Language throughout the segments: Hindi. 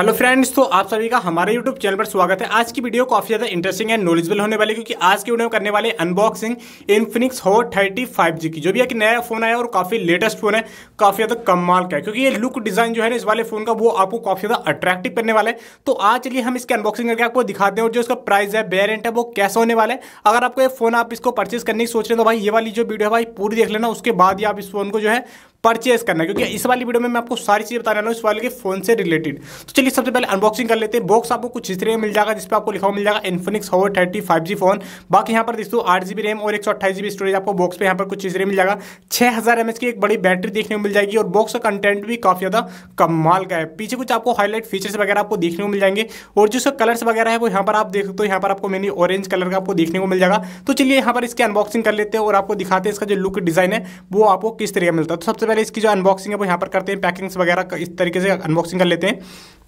हेलो फ्रेंड्स तो आप सभी का हमारे यूट्यूब चैनल पर स्वागत है आज की वीडियो काफी ज्यादा इंटरेस्टिंग एंड नॉलेजेबल होने वाली क्योंकि आज की वीडियो करने वाले unboxing Infinix Hot thirty five G की जो भी एक नया फोन आया और काफी लेटेस्ट फोन है काफी ज्यादा कमाल का है क्योंकि ये लुक डिजाइन जो है ना इस वाले फोन का वो आपको काफी ज्यादा अट्रैक्टिव करने वाला है तो आज चलिए हम इसकी अनबॉक्सिंग करके आपको दिखाते हैं और जो इसका प्राइस है वेरियंट है वो कैसा होने वाला है अगर आपको ये फोन आप इसको परचेज करने की सोच रहे हैं तो भाई ये वाली जो वीडियो है भाई पूरी देख लेना उसके बाद ही आप इस फोन को जो है परचेज करना क्योंकि इस वाली वीडियो में मैं आपको सारी चीज़ें बता रहा हूँ इस वाले के फोन से रिलेटेड तो चलिए सबसे पहले अनबॉक्सिंग कर लेते हैं बॉक्स आपको कुछ इस तरह मिल जाएगा जिस पर आपको लिखा हुआ मिल जाएगा इन्फिनिक्स हो थर्टी फाइव जी फोन बाकी यहाँ पर दोस्तों आठ जी बी रैम और एक सौ अट्ठाईस जी स्टोरेज आपको बॉक्स पर यहाँ पर कुछ इस तरह मिल जाएगा छः हज़ार एम एच की एक बड़ी बैटरी देखने को मिल जाएगी और बॉक्स का कंटेंट भी काफ़ी ज़्यादा कमाल का है पीछे कुछ आपको हाईलाइट फीचर्स वगैरह आपको देखने को मिल जाएंगे और जो उसका कलर्स वगैरह है वो यहाँ पर आप देख सकते हो यहाँ पर आपको मैंने ऑरेंज कलर का आपको देखने को मिल जाएगा तो चलिए यहाँ पर इसकी अनबॉक्सिंग कर लेते हैं और आपको दिखाते हैं इसका जो लुक डिज़ाइन है वो आपको किस तरह मिलता है तो सबसे पहले इसकी जो अनबॉक्सिंग है वो यहाँ पर करते हैं पैकिंग्स वगैरह इस तरीके से अनबॉक्सिंग कर लेते हैं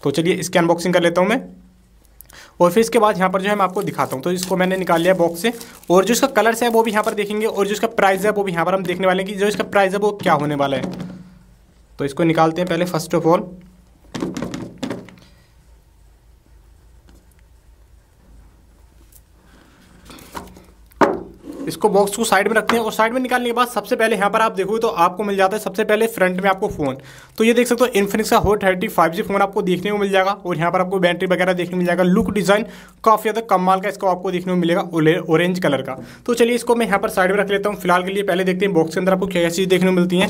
तो चलिए इसकी अनबॉक्सिंग कर लेता हूँ मैं और फिर इसके बाद यहाँ पर जो है मैं आपको दिखाता हूँ तो इसको मैंने निकाल लिया बॉक्स से और जो इसका कलर्स है वो भी यहाँ पर देखेंगे और जो इसका प्राइस है वो भी यहाँ पर हम देखने वाले हैं कि जो इसका प्राइस है वो क्या होने वाला है तो इसको निकालते हैं पहले फर्स्ट ऑफ ऑल इसको बॉक्स को साइड में रखते हैं और साइड में निकालने के बाद सबसे पहले यहाँ पर आप देखोगे तो आपको मिल जाता है सबसे पहले फ्रंट में आपको फोन तो ये देख सकते हो इन्फिनिक्स का हो थर्टी फाइव जी फोन आपको देखने को मिल जाएगा और यहाँ पर आपको बैटरी वगैरह देखने को मिल जाएगा लुक डिजाइन काफी ज्यादा कमाल का इसको आपको देखने को मिलेगा ऑरेंज कलर का तो चलिए इसको मैं यहाँ पर साइड में रख लेता हूँ फिलहाल के लिए पहले देखते हैं बॉक्स के अंदर आपको क्या चीज देखने को मिलती है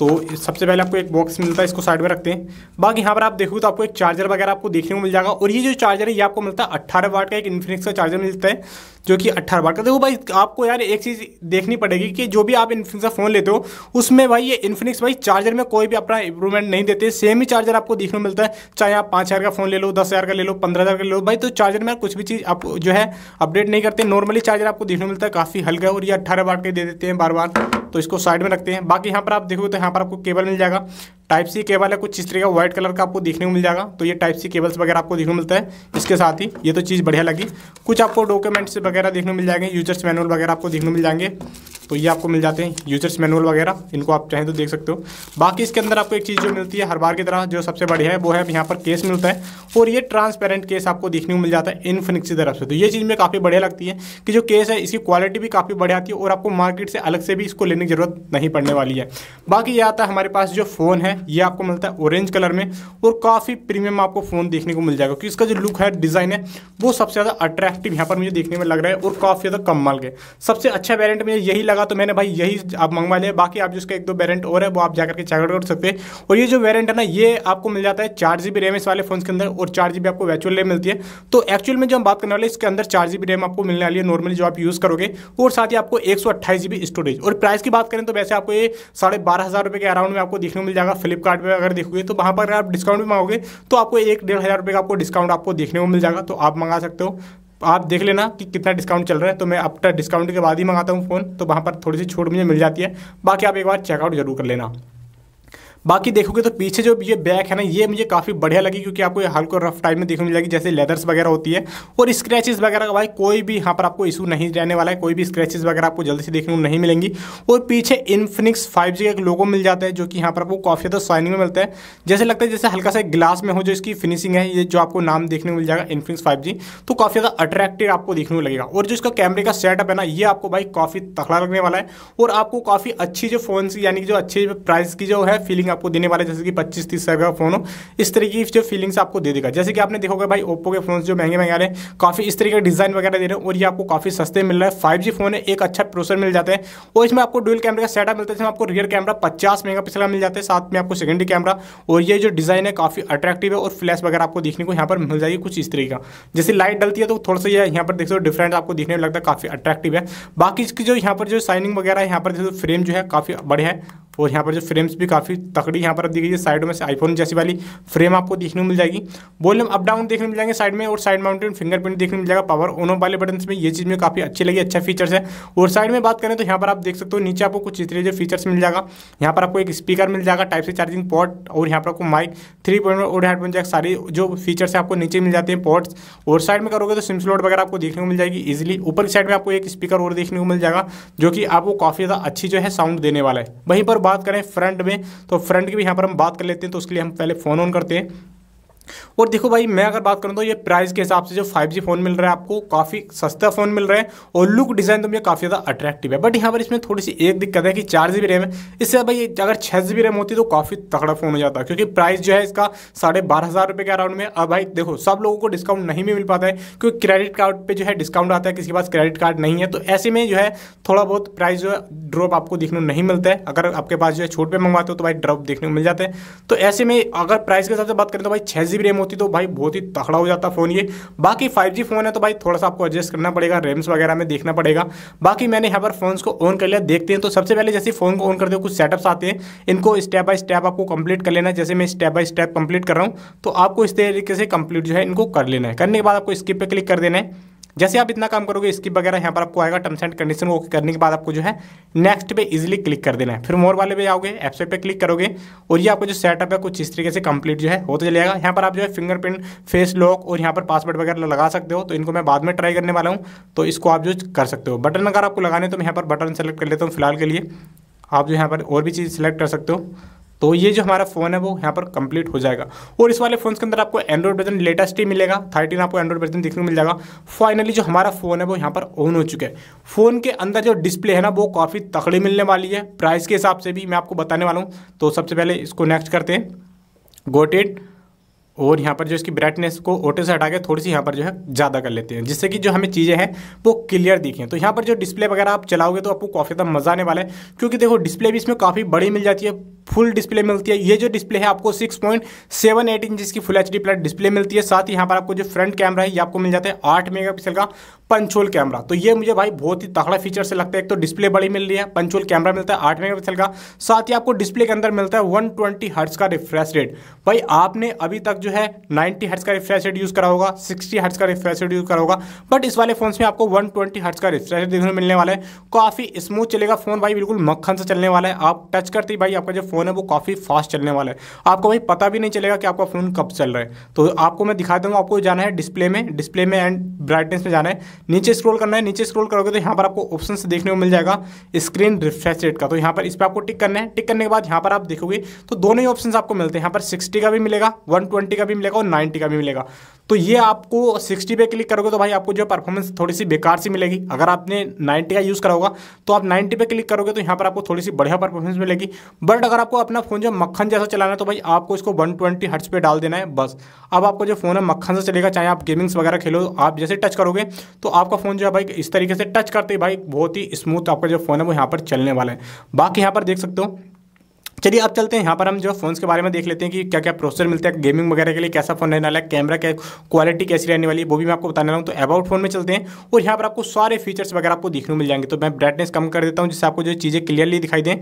तो सबसे पहले आपको एक बॉक्स मिलता है इसको साइड में रखते हैं बाकी यहाँ पर आप देखो तो आपको एक चार्जर वगैरह आपको देखने को मिल जाएगा और ये जो चार्जर है ये आपको मिलता है अट्ठारह वाट का एक इन्फिनिक्स का चार्जर मिलता है जो कि अट्ठारह वाट का देखो भाई आपको यार एक चीज़ देखनी पड़ेगी कि जो भी आप इन्फिनिक्स का फ़ोन लेते हो उसमें भाई ये इन्फिनिक्स भाई चार्जर में कोई भी अपना इंप्रूवमेंट नहीं देते सेम ही चार्जर आपको देखने को मिलता है चाहे आप पाँच हज़ार का फ़ोन ले लो दस हज़ार का ले लो पंद्रह हज़ार का ले लो भाई तो चार्जर में कुछ भी चीज़ आप जो है अपडेट नहीं करते नॉर्मली चार्जर आपको देखने को मिलता है काफ़ी हल्का और ये अट्ठारह वाट के दे देते हैं बार बार तो इसको साइड में रखते हैं बाकी यहाँ पर आप देखोगे तो यहाँ पर आपको केबल मिल जाएगा टाइप सी केबल है कुछ इस तरीके का व्हाइट कलर का आपको देखने को मिल जाएगा तो ये टाइप सी केबल्स वगैरह आपको देखने को मिलता है इसके साथ ही ये तो चीज़ बढ़िया लगी कुछ आपको डॉक्यूमेंट्स वगैरह देखने को मिल जाएंगे यूजर्स मैनुअल वगैरह आपको देखने को मिल जाएंगे तो ये आपको मिल जाते हैं यूजर्स मैनुअल वगैरह इनको आप चाहें तो देख सकते हो बाकी इसके अंदर आपको एक चीज़ जो मिलती है हर बार की तरह जो सबसे बढ़िया है वो है यहाँ पर केस मिलता है और ये ट्रांसपेरेंट केस आपको देखने को मिल जाता है इनफिनिक्स की तरफ से तो ये चीज़ में काफ़ी बढ़िया लगती है कि जो केस है इसकी क्वालिटी भी काफ़ी बढ़िया आती है और आपको मार्केट से अलग से भी इसको लेने की जरूरत नहीं पड़ने वाली है बाकी ये आता है हमारे पास जो फ़ोन है ये आपको मिलता है ऑरेंज कलर में और काफ़ी प्रीमियम आपको फ़ोन देखने को मिल जाएगा क्योंकि इसका जो लुक है डिज़ाइन है वो सबसे ज़्यादा अट्रैक्टिव यहाँ पर मुझे देखने में लग रहा है और काफ़ी ज़्यादा कम माल के सबसे अच्छा वेरेंट मुझे यही लगा तो मैंने भाई यही आप मंगवा लिया बाकी आप जिसका एक दो वेरेंट और है वो आप जाकर के चेकआउट कर सकते हैं और ये जो वेरेंट है ना ये आपको मिल जाता है चार जी बी रैम वाले फोन के अंदर और चार जी आपको वैचुअल रेम मिलती है तो एक्चुअल में जो हम बात करने वाले इसके अंदर चार जी बी रैम आपको मिलने वाली है नॉर्मली जो आप यूज़ करोगे और साथ ही आपको एक स्टोरेज और प्राइस की बात करें तो वैसे आपको ये साढ़े बारह हज़ार रुपए के अराउंड में आपको देखने को मिल जाएगा फ्लिपकार्ट पर अगर देखोगे तो वहाँ पर आप डिस्काउंट भी मांगोगे तो आपको एक डेढ़ हज़ार रुपये का आपको डिस्काउंट आपको देखने को मिल जाएगा तो आप मंगा सकते हो आप देख लेना कि कितना डिस्काउंट चल रहा है तो मैं आफ्टर डिस्काउंट के बाद ही मंगाता हूँ फ़ोन तो वहाँ पर थोड़ी सी छूट मुझे मिल जाती है बाकी आप एक बार चेकआउट जरूर कर लेना बाकी देखोगे तो पीछे जो ये बैक है ना ये मुझे काफ़ी बढ़िया लगी क्योंकि आपको ये हल्को रफ टाइप में देखने मिलेगी जैसे लेदर्स वगैरह होती है और स्क्रैचेस वगैरह का भाई कोई भी यहाँ पर आपको इशू नहीं रहने वाला है कोई भी स्क्रैचेस वगैरह आपको जल्दी से देखने को नहीं मिलेंगी और पीछे इनफिनिक्स फाइव जी का एक लोगो मिल जाता है जो कि यहाँ पर आपको काफ़ी ज़्यादा शाइनिंग में मिलता है जैसे लगता है जैसे हल्का सा ग्लास में हो जो इसकी फिनिशिंग है ये जो आपको नाम देखने को मिल जाएगा इनफिनिक्स फाइव तो काफ़ी ज़्यादा अट्रैक्टिव आपको देखने को लगेगा और जो इसका कैमरे का सेटअप है ना ये आपको भाई काफ़ी तखड़ा लगने वाला है और आपको काफ़ी अच्छी जो फोन यानी कि जो अच्छी प्राइस की जो है फीलिंग फीलिंग आपको देने वाला है जैसे कि पच्चीस तीस हजार का फोन हो इस तरीके की जो फीलिंग्स आपको दे देगा जैसे कि आपने देखोगे भाई ओप्पो के फोन जो महंगे महंगे आ रहे हैं काफ़ी इस तरीके का डिज़ाइन वगैरह दे रहे हैं और ये आपको काफ़ी सस्ते मिल रहा है फाइव फोन है एक अच्छा प्रोसेसर मिल जाता है और इसमें आपको डुअल कैमरे का सेटअप मिलता है इसमें आपको रियर कैमरा पचास मेगा पिक्सल मिल जाता है साथ में आपको सेकेंडरी कैमरा और ये जो डिज़ाइन है काफ़ी अट्रैक्टिव है और फ्लैश वगैरह आपको देखने को यहाँ पर मिल जाएगी कुछ इस तरीके का जैसे लाइट डलती है तो थोड़ा सा यहाँ पर देख सकते हो डिफरेंट आपको देखने में लगता है काफ़ी अट्रैक्टिव है बाकी इसकी जो यहाँ पर जो साइनिंग वगैरह यहाँ पर जो फ्रेम जो है काफ़ी बढ़िया है और यहाँ पर जो फ्रेम्स भी काफ़ी तकड़ी यहाँ पर दी गई है साइड में से आईफोन जैसी वाली फ्रेम आपको देखने को मिल जाएगी वॉल्यूम अप डाउन देखने मिल जाएंगे साइड में और साइड माउंटेन फिंगरप्रिंट देखने मिल जाएगा पावर ऑन वाले बटन में ये चीज़ में काफ़ी अच्छी लगी अच्छा फीचर्स है और साइड में बात करें तो यहाँ पर आप देख सकते हो नीचे आपको कुछ इस तरह फीचर्स मिल जाएगा यहाँ पर आपको एक स्पीकर मिल जाएगा टाइप से चार्जिंग पॉट और यहाँ पर आपको माइक थ्री पॉइंट और हेडफोन जैक सारी जो फीचर्स है आपको नीचे मिल जाते हैं पॉट्स और साइड में करोगे तो सिम स्लॉट वगैरह आपको देखने को मिल जाएगी इजिली ऊपर की साइड में आपको एक स्पीकर और देखने को मिल जाएगा जो कि आपको काफ़ी ज़्यादा अच्छी जो है साउंड देने वाला है वहीं पर बात करें फ्रंट में तो फ्रंट की भी यहाँ पर हम बात कर लेते हैं तो उसके लिए हम पहले फ़ोन ऑन करते हैं और देखो भाई मैं अगर बात करूँ तो ये प्राइस के हिसाब से जो 5G फ़ोन मिल रहा है आपको काफ़ी सस्ता फ़ोन मिल रहा है और लुक डिज़ाइन तो मुझे काफ़ी ज़्यादा अट्रैक्टिव है बट यहाँ पर इसमें थोड़ी सी एक दिक्कत है कि चार जीबी रैम है इससे भाई अगर छह जी रैम होती तो काफ़ी तगड़ा फ़ोन हो जाता क्योंकि प्राइस जो है इसका साढ़े बारह हज़ार रुपए के अराउंड में अब भाई देखो सब लोगों को डिस्काउंट नहीं भी मिल पाता है क्योंकि क्रेडिट कार्ड पर जो है डिस्काउंट आता है किसी के पास क्रेडिट कार्ड नहीं है तो ऐसे में जो है थोड़ा बहुत प्राइस जो है ड्रॉप आपको देखने नहीं मिलता है अगर आपके पास जो है छोट पर मंगवाते हो तो भाई ड्रॉप देखने को मिल जाते हैं तो ऐसे में अगर प्राइस के हिसाब से बात करें तो भाई छह भी रैम होती तो भाई बहुत ही तखड़ा हो जाता फ़ोन ये बाकी फाइव फ़ोन है तो भाई थोड़ा सा आपको एडजस्ट करना पड़ेगा रैम्स वगैरह में देखना पड़ेगा बाकी मैंने यहाँ पर फ़ोन को ऑन कर लिया देखते हैं तो सबसे पहले जैसे फ़ोन को ऑन करते हो कुछ सेटअप्स आते हैं इनको स्टेप बाय स्टेप आपको कंप्लीट कर लेना जैसे मैं स्टेप बाय स्टेप कंप्लीट कर रहा हूँ तो आपको इस तरीके से कंप्लीट जो है इनको कर लेना है करने के बाद आपको स्किप पे क्लिक कर देना है जैसे आप इतना काम करोगे स्किप वगैरह यहाँ पर आपको आएगा टर्म्स एंड कंडीशन वो करने के बाद आपको जो है नेक्स्ट पे इजिली क्लिक कर देना है फिर मोर वाले पे जाओगे एपसेट पे क्लिक करोगे और ये आपको जो सेटअप है कुछ इस तरीके से कंप्लीट जो है चले चलेगा यहाँ पर आप जो है फिंगरप्रिंट फेस लॉक और यहाँ पर पासवर्ड वगैरह लगा सकते हो तो इनको मैं बाद में ट्राई करने वाला हूँ तो इसको आप जो कर सकते हो बटन अगर आपको लगाने तो मैं यहाँ पर बटन सेलेक्ट कर लेता हूँ फिलहाल के लिए आप जो यहाँ पर और भी चीज़ सेलेक्ट कर सकते हो तो ये जो हमारा फ़ोन है वो यहाँ पर कंप्लीट हो जाएगा और इस वाले फ़ोन के अंदर आपको एंड्रॉइड वर्जन लेटेस्ट ही मिलेगा थर्टीन आपको एंड्रॉइड वर्जन देखने को मिल जाएगा फाइनली जो हमारा फ़ोन है वो यहाँ पर ऑन हो चुका है फ़ोन के अंदर जो डिस्प्ले है ना वो काफ़ी तकड़ी मिलने वाली है प्राइस के हिसाब से भी मैं आपको बताने वाला हूँ तो सबसे पहले इसको नेक्स्ट करते हैं गोटेड और यहाँ पर जो इसकी ब्राइटनेस को ओटे से हटा के थोड़ी सी यहाँ पर जो है ज़्यादा कर लेते हैं जिससे कि जो हमें चीज़ें हैं वो क्लियर दिखें तो यहाँ पर जो डिस्प्ले वगैरह आप चलाओगे तो आपको काफ़ी ज़्यादा मज़ा आने वाला है क्योंकि देखो डिस्प्ले भी इसमें काफ़ी बड़ी मिल जाती है फुल डिस्प्ले मिलती है ये जो डिस्प्ले है आपको एट इंच की full H D plus display मिलती है साथ ही यहाँ पर आपको जो फ्रंट कैमरा है ये आपको मिल जाता है आठ पिक्सल का पंचोल कैमरा तो ये मुझे भाई बहुत ही तगड़ा फीचर से लगता है एक तो डिस्प्ले बड़ी मिल रही है पंचोल कैमरा मिलता है आठ पिक्सल का साथ ही आपको डिस्प्ले के अंदर मिलता है वन ट्वेंटी का रिफ्रेश रेट भाई आपने अभी तक जो जो है 90 हर्ट्स का रिफ्रेश रेट यूज़ करा होगा 60 हर्ट्स का रिफ्रेश रेट यूज़ करा होगा बट इस वाले फोन में आपको 120 ट्वेंटी हर्ट्स का रिफ्रेश रेट देखने मिलने वाला है काफ़ी स्मूथ चलेगा फोन भाई बिल्कुल मक्खन से चलने वाला है आप टच करते ही भाई आपका जो फोन है वो काफ़ी फास्ट चलने वाला है आपको भाई पता भी नहीं चलेगा कि आपका फोन कब चल रहा है तो आपको मैं दिखा दूँगा आपको जाना है डिस्प्ले में डिस्प्ले में एंड ब्राइटनेस में जाना है नीचे स्क्रोल करना है नीचे स्क्रोल करोगे तो यहाँ पर आपको ऑप्शन देखने को मिल जाएगा स्क्रीन रिफ्रेश रेट का तो यहाँ पर इस पर आपको टिक करना है टिक करने के बाद यहाँ पर आप देखोगे तो दोनों ही ऑप्शन आपको मिलते हैं यहाँ पर सिक्सटी का भी मिलेगा वन सेवेंटी का भी मिलेगा और नाइन्टी का भी मिलेगा तो ये आपको सिक्सटी पे क्लिक करोगे तो भाई आपको जो परफॉर्मेंस थोड़ी सी बेकार सी मिलेगी अगर आपने नाइन्टी का यूज़ करा होगा तो आप नाइन्टी पे क्लिक करोगे तो यहाँ पर आपको थोड़ी सी बढ़िया परफॉर्मेंस मिलेगी बट अगर आपको अपना फ़ोन जो मक्खन जैसा चलाना है तो भाई आपको इसको वन ट्वेंटी हर्ट्स पे डाल देना है बस अब आपको जो फ़ोन है मक्खन से चलेगा चाहे आप गेमिंग्स वगैरह खेलो आप जैसे टच करोगे तो आपका फ़ोन जो है भाई इस तरीके से टच करते भाई बहुत ही स्मूथ आपका जो फ़ोन है वो यहाँ पर चलने वाला है बाकी यहाँ पर देख सकते हो चलिए अब चलते हैं यहाँ पर हम जो फोन्स के बारे में देख लेते हैं कि क्या क्या प्रोसेसर मिलते हैं गेमिंग वगैरह के लिए कैसा फोन रहने वाला है कैमरा क्या क्वालिटी कैसी रहने वाली है वो भी मैं आपको बताने वाला हूँ तो अबाउट फोन में चलते हैं और यहाँ पर आपको सारे फीचर्स वगैरह आपको देखने मिल जाएंगे तो मैं ब्राइटनेस कम कर देता हूँ जिससे आपको जो चीज़ें क्लियरली दिखाई दें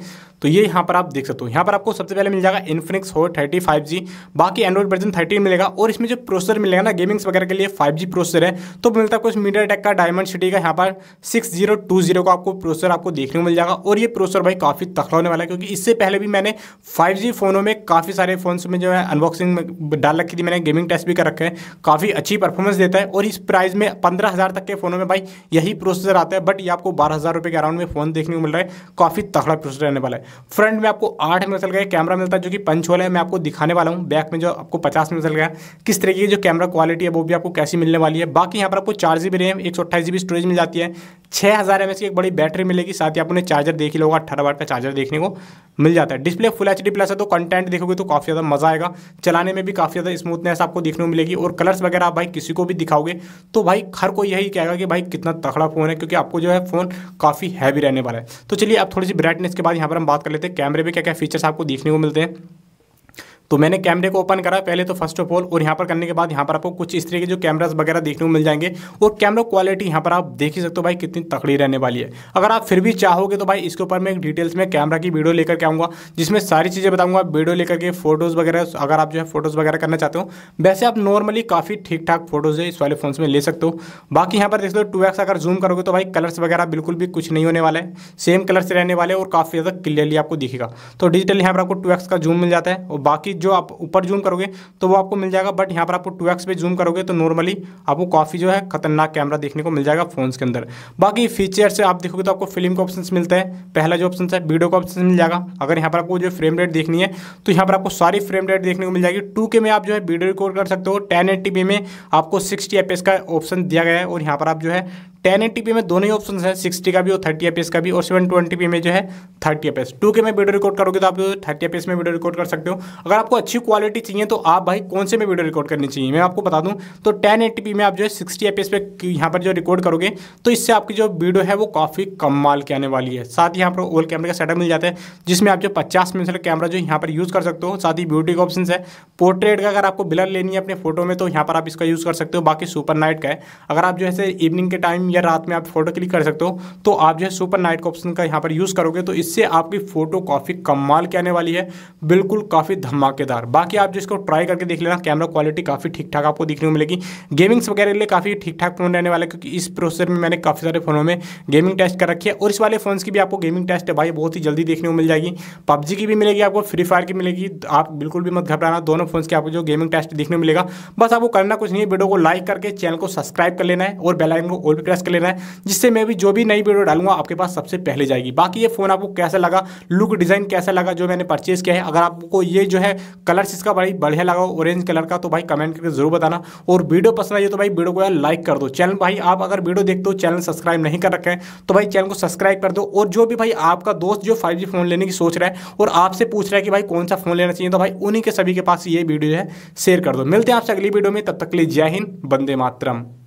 तो ये यहाँ पर आप देख सकते हो यहाँ पर आपको सबसे पहले मिल जाएगा इन्फिनिक्स हो थर्टी फाइव जी बाकी एंड्रॉइड वर्जन थर्टीन मिलेगा और इसमें जो प्रोसेसर मिलेगा ना गेमिंग्स वगैरह के लिए फाइव जी प्रोसेसर है तो मिलता है कुछ मीडिया टेक का डायमंड सिटी का यहाँ पर सिक्स जीरो टू जीरो का आपको प्रोसेसर आपको देखने को मिल जाएगा और ये प्रोसेसर भाई काफ़ी तखड़ा होने वाला है क्योंकि इससे पहले भी मैंने मैंने 5G फ़ोनों में काफ़ी सारे फ़ोन्स में जो है अनबॉक्सिंग डाल रखी थी मैंने गेमिंग टेस्ट भी कर रखे हैं काफ़ी अच्छी परफॉर्मेंस देता है और इस प्राइस में पंद्रह हज़ार तक के फ़ोनों में भाई यही प्रोसेसर आता है बट ये आपको बारह हज़ार रुपये के अराउंड में फ़ोन देखने को मिल रहा है काफ़ी तगड़ा प्रोसेसर रहने वाला है फ्रंट में आपको आठ मेगापिक्सल का कैमरा मिलता है जो कि पंच वाला है मैं आपको दिखाने वाला हूँ बैक में जो आपको पचास मेगापिक्सल का किस तरीके की जो कैमरा क्वालिटी है वो भी आपको कैसी मिलने वाली है बाकी यहाँ पर आपको चार जी बी रैम एक सौ अट्ठाईस जी बी स्टोरेज मिल जाती है छः हज़ार एम की एक बड़ी बैटरी मिलेगी साथ ही आपने चार्जर देख ही लोग अट्ठारह वाट का चार्जर देखने को मिल जाता है डिस्प्ले फुल एच प्लस है तो कंटेंट देखोगे तो काफ़ी ज़्यादा मज़ा आएगा चलाने में भी काफ़ी ज़्यादा स्मूथनेस आपको देखने को मिलेगी और कलर्स वगैरह आप भाई किसी को भी दिखाओगे तो भाई हर कोई यही कहेगा कि भाई कितना तखड़ा फ़ोन है क्योंकि आपको जो है फ़ोन काफ़ी हैवी रहने वाला है तो चलिए आप थोड़ी सी ब्राइटनेस के बाद यहाँ पर हम बात कर लेते हैं कैमरे पर क्या क्या फीचर्स आपको देखने को मिलते हैं तो मैंने कैमरे को ओपन करा पहले तो फर्स्ट ऑफ ऑल और यहाँ पर करने के बाद यहाँ पर आपको कुछ इस तरह के जो कैमराज वगैरह देखने को मिल जाएंगे और कैमरा क्वालिटी यहाँ पर आप देख ही सकते हो भाई कितनी तकड़ी रहने वाली है अगर आप फिर भी चाहोगे तो भाई इसके ऊपर मैं डिटेल्स में कैमरा की वीडियो लेकर के आऊँगा जिसमें सारी चीज़ें बताऊँगा वीडियो लेकर के फोटोज़ वगैरह अगर आप जो है फोटोज़ वगैरह करना चाहते हो वैसे आप नॉर्मली काफ़ी ठीक ठाक फोटोज़ है इस वाले फोन में ले सकते हो बाकी यहाँ पर देख लो टू अगर जूम करोगे तो भाई कलर्स वगैरह बिल्कुल भी कुछ नहीं होने वाला है सेम कलर्स रहने वाले और काफ़ी ज़्यादा क्लियरली आपको दिखेगा तो डिजिटल यहाँ पर आपको टू का जूम मिल जाता है और बाकी जो आप ऊपर जूम करोगे तो वो आपको मिल जाएगा बट यहाँ पर आपको टू पे जूम करोगे तो नॉर्मली आपको काफ़ी जो है खतरनाक कैमरा देखने को मिल जाएगा फोन के अंदर बाकी फीचर से आप देखोगे तो आपको फिल्म का ऑप्शन मिलता है पहला जो ऑप्शन है वीडियो का ऑप्शन मिल जाएगा अगर यहाँ पर आपको जो फ्रेम रेट देखनी है तो यहाँ पर आपको सारी फ्रेम रेट देखने को मिल जाएगी टू में आप जो है वीडियो रिकॉर्ड कर सकते हो टेन में आपको सिक्सटी एफ का ऑप्शन दिया गया है और यहाँ पर आप जो है टेन एटी में दोनों ही ऑप्शन है सिक्सटी का भी और थर्टी एपीएस का भी और सेवन ट्वेंटी में जो है थर्टी एपीएस टू के में वीडियो रिकॉर्ड करोगे तो आप थर्टी एपीएस में वीडियो रिकॉर्ड कर सकते हो अगर आपको अच्छी क्वालिटी चाहिए तो आप भाई कौन से में वीडियो रिकॉर्ड करनी चाहिए मैं आपको बता दूँ तो टेन एटी में आप जो है सिक्सटी एपीएस पे यहाँ पर जो रिकॉर्ड करोगे तो इससे आपकी जो वीडियो है वो काफ़ी कम माल की आने वाली है साथ ही यहाँ पर ओल कैमरे का सेटअप मिल जाता है जिसमें आप जो पचास मेगा कैमरा जो यहाँ पर यूज़ कर सकते हो साथ ही ब्यूटी का ऑप्शन है पोर्ट्रेट का अगर आपको ब्लर लेनी है अपने फोटो में तो यहाँ पर आप इसका यूज़ कर सकते हो बाकी सुपर नाइट का है अगर आप जो है इवनिंग के टाइम या रात में आप फोटो क्लिक कर सकते हो तो आप जो है सुपर नाइट का ऑप्शन का यहाँ पर यूज़ करोगे तो इससे आपकी फ़ोटो काफ़ी कमाल की आने वाली है बिल्कुल काफ़ी धमाकेदार बाकी आप जिसको ट्राई करके देख लेना कैमरा क्वालिटी काफ़ी ठीक ठाक आपको देखने को मिलेगी गेमिंग्स वगैरह के लिए काफ़ी ठीक ठाक फ़ोन रहने वाला क्योंकि इस प्रोसेसर में मैंने काफ़ी सारे फ़ोनों में गेमिंग टेस्ट कर रखी है और इस वाले फ़ोन की भी आपको गेमिंग टेस्ट है भाई बहुत ही जल्दी देखने को मिल जाएगी पबजी की भी मिलेगी आपको फ्री फायर की मिलेगी आप बिल्कुल भी मत घबराना दोनों फोन की आपको जो गेमिंग टेस्ट देखने को मिलेगा बस आपको करना कुछ नहीं है वीडियो को लाइक करके चैनल को सब्सक्राइब कर लेना है और बेलाइन को ऑल भी प्रेस कर लेना है जिससे मैं भी जो भी नई वीडियो डालूंगा आपके पास सबसे पहले जाएगी बाकी ये फ़ोन आपको कैसा लगा लुक डिज़ाइन कैसा लगा जो मैंने परचेज़ किया है अगर आपको ये जो है कलर इसका भाई बढ़िया लगा ऑरेंज कलर का तो भाई कमेंट करके जरूर बताना और वीडियो पसंद आई तो भाई वीडियो को यार लाइक कर दो चैनल भाई आप अगर वीडियो देखते हो चैनल सब्सक्राइब नहीं कर रखे तो भाई चैनल को सब्सक्राइब कर दो और जो भी भाई आपका दोस्त जो फाइव फ़ोन लेने की सोच रहा है और आपसे पूछ रहा है कि भाई कौन सा फ़ोन लेना चाहिए तो भाई उन्हीं के सभी के पास ये वीडियो है शेयर कर दो मिलते हैं आपसे अगली वीडियो में तब तक के लिए जय हिंद बंदे मातरम